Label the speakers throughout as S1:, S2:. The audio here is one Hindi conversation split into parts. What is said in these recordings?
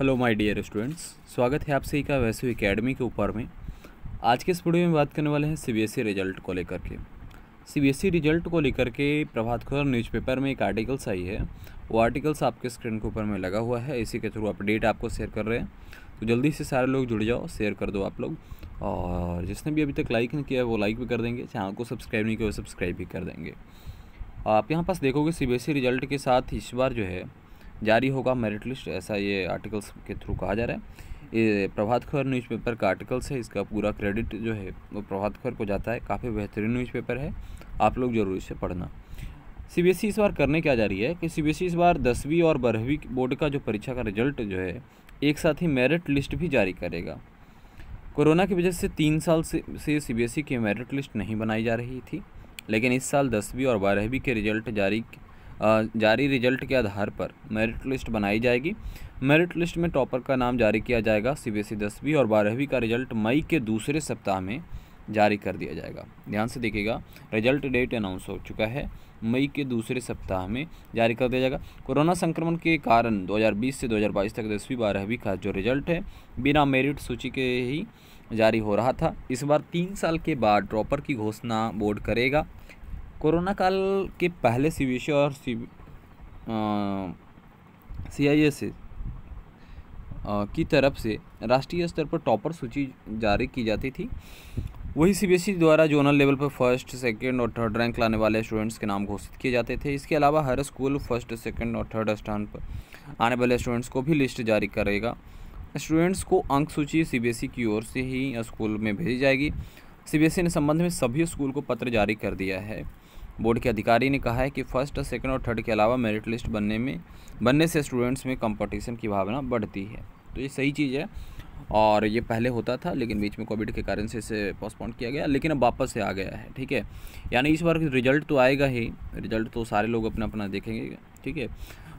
S1: हेलो माय डियर स्टूडेंट्स स्वागत है आप सभी का वैसे एकेडमी के ऊपर में आज के इस वीडियो में बात करने वाले हैं सीबीएसई रिजल्ट e को लेकर के सीबीएसई रिजल्ट e को लेकर के प्रभात खबर न्यूज़पेपर में एक आर्टिकल्स आई है वो आर्टिकल्स आपके स्क्रीन के ऊपर में लगा हुआ है इसी के थ्रू अपडेट आपको शेयर कर रहे हैं तो जल्दी से सारे लोग जुड़ जाओ शेयर कर दो आप लोग और जिसने भी अभी तक लाइक नहीं किया है वो लाइक भी कर देंगे चैनल को सब्सक्राइब नहीं किया वो सब्सक्राइब भी कर देंगे आप यहाँ पास देखोगे सीबीएसई रिजल्ट e के साथ इस बार जो है जारी होगा मेरिट लिस्ट ऐसा ये आर्टिकल्स के थ्रू कहा जा रहा है ये प्रभात खबर न्यूज़पेपर का आर्टिकल्स है इसका पूरा क्रेडिट जो है वो प्रभात खबर को जाता है काफ़ी बेहतरीन न्यूज़पेपर है आप लोग ज़रूर इसे पढ़ना सीबीएसई e इस बार करने क्या जा रही है कि सीबीएसई e इस बार दसवीं और बारहवीं बोर्ड का जो परीक्षा का रिजल्ट जो है एक साथ ही मेरिट लिस्ट भी जारी करेगा कोरोना की वजह से तीन साल से एस सीबीएसई e की मेरिट लिस्ट नहीं बनाई जा रही थी लेकिन इस साल दसवीं और बारहवीं के रिजल्ट जारी जारी रिजल्ट के आधार पर मेरिट लिस्ट बनाई जाएगी मेरिट लिस्ट में टॉपर का नाम जारी किया जाएगा सी बी एस ई दसवीं और बारहवीं का रिजल्ट मई के दूसरे सप्ताह में जारी कर दिया जाएगा ध्यान से देखिएगा रिजल्ट डेट अनाउंस हो चुका है मई के दूसरे सप्ताह में जारी कर दिया जाएगा कोरोना संक्रमण के कारण 2020 से 2022 तक दसवीं बारहवीं का जो रिजल्ट है बिना मेरिट सूची के ही जारी हो रहा था इस बार तीन साल के बाद ड्रॉपर की घोषणा बोर्ड करेगा कोरोना काल के पहले सी बी और सी एस की तरफ से राष्ट्रीय स्तर पर टॉपर सूची जारी की जाती थी वही सीबीएसई द्वारा जोनल लेवल पर फर्स्ट सेकंड और थर्ड रैंक लाने वाले स्टूडेंट्स के नाम घोषित किए जाते थे इसके अलावा हर स्कूल फर्स्ट सेकंड और थर्ड स्थान पर आने वाले स्टूडेंट्स को भी लिस्ट जारी करेगा स्टूडेंट्स को अंक सूची सी की ओर से ही स्कूल में भेजी जाएगी सी ने संबंध में सभी स्कूल को पत्र जारी कर दिया है बोर्ड के अधिकारी ने कहा है कि फर्स्ट सेकंड और थर्ड के अलावा मेरिट लिस्ट बनने में बनने से स्टूडेंट्स में कंपटीशन की भावना बढ़ती है तो ये सही चीज़ है और ये पहले होता था लेकिन बीच में कोविड के कारण से इसे पोस्टपोन किया गया लेकिन अब वापस से आ गया है ठीक है यानी इस बार रिजल्ट तो आएगा ही रिजल्ट तो सारे लोग अपना अपना देखेंगे ठीक है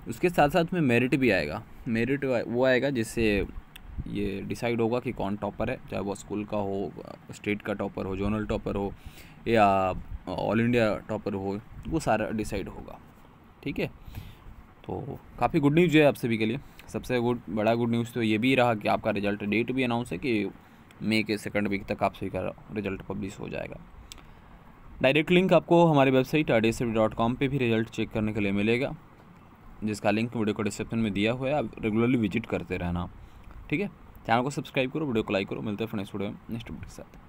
S1: उसके साथ साथ में मेरिट भी आएगा मेरिट वो आएगा जिससे ये डिसाइड होगा कि कौन टॉपर है चाहे वो स्कूल का हो स्टेट का टॉपर हो जोनल टॉपर हो या ऑल इंडिया टॉपर हो वो सारा डिसाइड होगा ठीक है तो काफ़ी गुड न्यूज़ है आप सभी के लिए सबसे गुड बड़ा गुड न्यूज़ तो ये भी रहा कि आपका रिजल्ट डेट भी अनाउंस है कि मई के सेकंड वीक तक आप सभी का रिजल्ट पब्लिश हो जाएगा डायरेक्ट लिंक आपको हमारी वेबसाइट आर डॉट कॉम पर भी रिजल्ट चेक करने के लिए मिलेगा जिसका लिंक वीडियो को डिस्क्रिप्शन में दिया हुआ है आप रेगुलरली विजिट करते रहना ठीक है चैनल को सब्सक्राइब करो वीडियो को लाइक करो मिलते हैं फ्रेंड्स वीडियो नेक्स्ट वीडियो के साथ